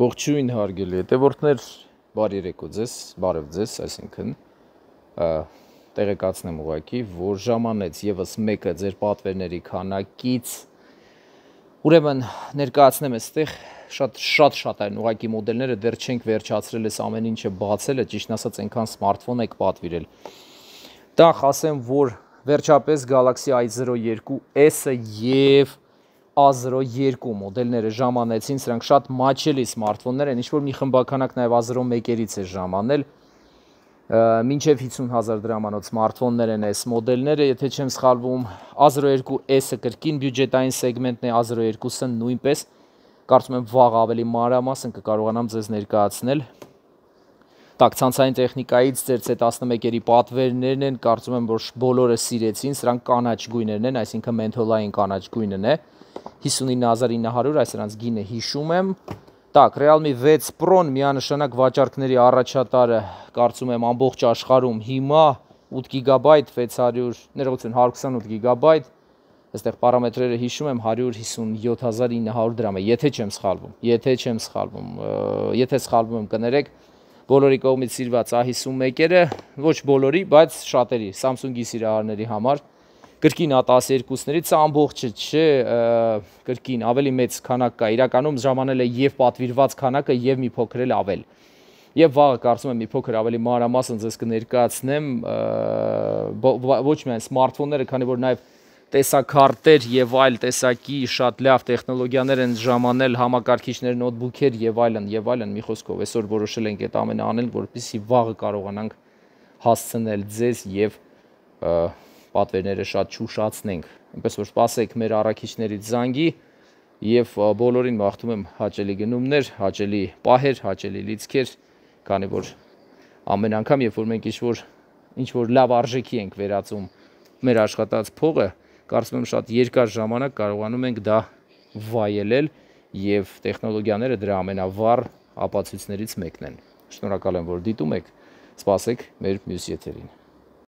Ողջույն հարգելի հետևորդներ, բարի երեկո ձեզ, բարև ձեզ, այսինքն տեղեկացնեմ ուղակի, որ ժամանեց եւս մեկը ձեր պատվերների քանակից։ Ուրեմն ներկայացնեմ այստեղ շատ շատ շատ այն ուղակի մոդելները դեռ չենք վերջացրել, այս ամեն ինչը բացել է, ճիշտ ասած, այնքան սմարթֆոն եք պատվիրել։ Դա ասեմ, որ վերջապես Galaxy i02s-ը եւ և A02 մոդելները ժամանեցին, սրանք շատ մաչելի սմարթֆոններ են, ինչ-որ մի խմբականակ նաև A01-ից է ժամանել, մինչև 50,000 դրամանոց սմարթֆոններ են այս մոդելները, եթե չեմ սխալվում, A02S-ը կրկին բյուջետային սեգմենտն է, A02-ը նույնպես, կարծում եմ վաղ ավելի մանրամասն կկարողանամ ձեզ ներկայացնել։ Տակ ցանցային տեխնիկայից ձեր C11-երի պատվերներն են, կարծում եմ, որ բոլորը սիրեցին, սրանք կանաչ գույներն են, այսինքն մենթոլային կանաչ գույնն է։ 59900, այս նրանց գինը հիշում եմ։ Так, Realme 6 Pro-ն միանշանակ վաճառքների առաջատարը, կարծում եմ ամբողջ աշխարհում հիմա 8 GB 600, ներողություն 128 GB, այստեղ պարամետրերը հիշում եմ 157900 դրամ է, եթե չեմ սխալվում, եթե չեմ սխալվում, եթե սխալվում եմ կներեք, բոլորի կողմից սիրված A51-երը, ոչ բոլորի, բայց շատերի, Samsung-ի սիրահարների համար կրկին A12-ներից ամբողջը չէ, կրկին ավելի մեծ քանակ կա, իրականում ժամանել է եւ պատվիրված քանակը եւ մի փոքր էլ ավել։ Եվ վաղը կարծում եմ մի փոքր ավելի մանրամասն ձեզ կներկայացնեմ ոչ միայն սմարթֆոնները, քանի որ նաեւ տեսակարտեր եւ այլ տեսակի շատ լավ տեխնոլոգիաներ են ժամանել համակարգիչներ, նոթբուքեր եւ այլն եւ այլն մի խոսքով այսօր որոշել ենք այդ ամենը անել, որպեսզի վաղը կարողանանք հասցնել ձեզ եւ և, և, և, և, և, և, և, և, և պատվերները շատ չուշացնենք։ Այնպես որ սպասեք մեր առաքիչներից զանգի եւ բոլորին մաղթում եմ հաճելի գնումներ, հաճելի պահեր, հաճելի լիցքեր, քանի որ ամեն անգամ, երբ որ մենք ինչ-որ ինչ-որ լավ արժեքի ենք վերածում մեր աշխատած փողը, կարծում եմ շատ երկար ժամանակ կարողանում ենք դա վայելել եւ տեխնոլոգիաները դրա ամենավառ ապացույցներից մեկն են։ Շնորհակալ եմ, որ դիտում եք։ Սպասեք մեր մյուս եթերին։